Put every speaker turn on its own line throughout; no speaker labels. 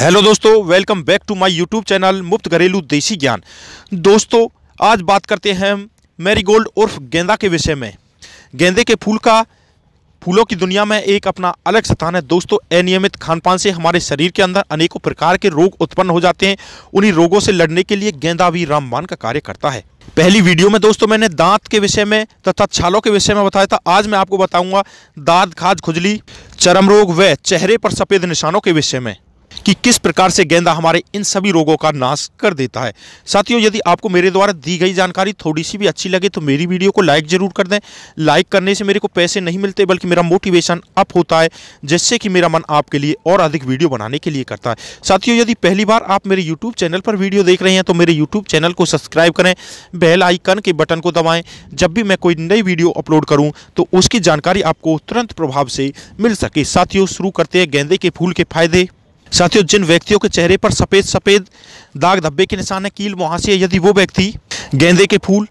hello दोस्तों welcome back to my YouTube channel मुफ्त घरेलू देसी ज्ञान दोस्तों आज बात करते हैं मैरीगोल्ड उर्फ गेंदा के विषय में गेंदे के फूल का फूलों की दुनिया में एक अपना अलग स्थान है दोस्तों अनियमित खानपान से हमारे शरीर के अंदर अनेकों प्रकार के रोग उत्पन्न हो जाते हैं उन्हीं रोगों से लड़ने के लिए गेंदा भी रामबान का कार्य करता है पहली वीडियो में दोस्तों मैंने दांत के विषय में तथा छालों के विषय में बताया था आज मैं आपको बताऊंगा दांत खाज खुजली चरम रोग व चेहरे पर सफेद निशानों के विषय में कि किस प्रकार से गेंदा हमारे इन सभी रोगों का नाश कर देता है साथियों यदि आपको मेरे द्वारा दी गई जानकारी थोड़ी सी भी अच्छी लगे तो मेरी वीडियो को लाइक ज़रूर कर दें लाइक करने से मेरे को पैसे नहीं मिलते बल्कि मेरा मोटिवेशन अप होता है जिससे कि मेरा मन आपके लिए और अधिक वीडियो बनाने के लिए करता है साथियों यदि पहली बार आप मेरे यूट्यूब चैनल पर वीडियो देख रहे हैं तो मेरे यूट्यूब चैनल को सब्सक्राइब करें बेल आइकन के बटन को दबाएँ जब भी मैं कोई नई वीडियो अपलोड करूँ तो उसकी जानकारी आपको तुरंत प्रभाव से मिल सके साथियों शुरू करते हैं गेंदे के फूल के फायदे साथियों जिन व्यक्तियों के चेहरे पर सफ़ेद सफ़ेद दाग धब्बे के निशान है कील मुहासे यदि वो व्यक्ति गेंदे के फूल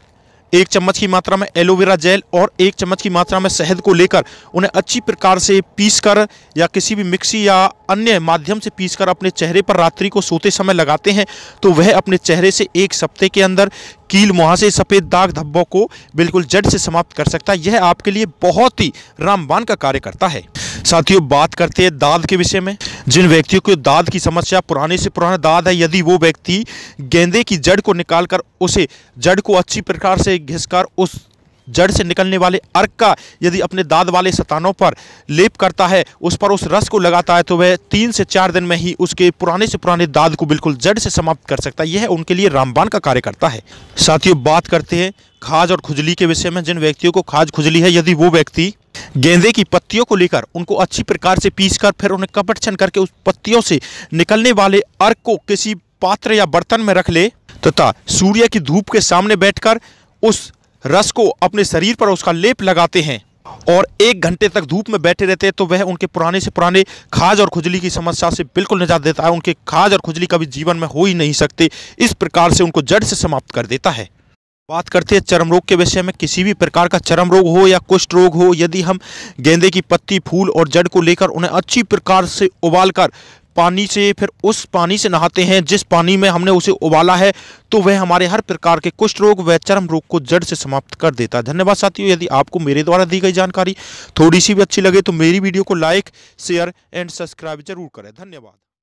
एक चम्मच की मात्रा में एलोवेरा जेल और एक चम्मच की मात्रा में शहद को लेकर उन्हें अच्छी प्रकार से पीस कर या किसी भी मिक्सी या अन्य माध्यम से पीस कर अपने चेहरे पर रात्रि को सोते समय लगाते हैं तो वह अपने चेहरे से एक सप्ते के अंदर कील मुहासे सफ़ेद दाग धब्बों को बिल्कुल जड़ से समाप्त कर सकता है यह आपके लिए बहुत ही रामबान का कार्य करता है साथियों बात करते हैं दाद के विषय में जिन व्यक्तियों को दाद की समस्या पुराने से पुराना दाद है यदि वो व्यक्ति गेंदे की जड़ को निकाल कर उसे जड़ को अच्छी प्रकार से घिसकर उस जड़ से निकलने वाले अर्क का यदि अपने दाद वाले सतानों पर लेप करता है उस पर उस रस को लगाता है तो वह तीन से चार दिन में ही उसके पुराने से पुराने दाद को बिल्कुल जड़ से समाप्त कर सकता है यह उनके लिए रामबान का कार्य करता है साथियों बात करते हैं खाज और खुजली के विषय में जिन व्यक्तियों को खाज खुजली है यदि वो व्यक्ति गेंदे की पत्तियों को लेकर उनको अच्छी प्रकार से पीस कर फिर उन्हें कपट छन करके उस पत्तियों से निकलने वाले अर्क को किसी पात्र या बर्तन में रख ले तथा सूर्य की धूप के सामने बैठकर उस रस को अपने शरीर पर उसका लेप लगाते हैं और एक घंटे तक धूप में बैठे रहते हैं तो वह उनके पुराने से पुराने खाज और खुजली की समस्या से बिल्कुल निजात देता है उनके खाज और खुजली कभी जीवन में हो ही नहीं सकते इस प्रकार से उनको जड़ से समाप्त कर देता है बात करते हैं चरम रोग के विषय में किसी भी प्रकार का चरम रोग हो या कुष्ठ रोग हो यदि हम गेंदे की पत्ती फूल और जड़ को लेकर उन्हें अच्छी प्रकार से उबालकर पानी से फिर उस पानी से नहाते हैं जिस पानी में हमने उसे उबाला है तो वह हमारे हर प्रकार के कुष्ठ रोग व चरम रोग को जड़ से समाप्त कर देता है धन्यवाद साथियों यदि आपको मेरे द्वारा दी गई जानकारी थोड़ी सी भी अच्छी लगे तो मेरी वीडियो को लाइक शेयर एंड सब्सक्राइब जरूर करें धन्यवाद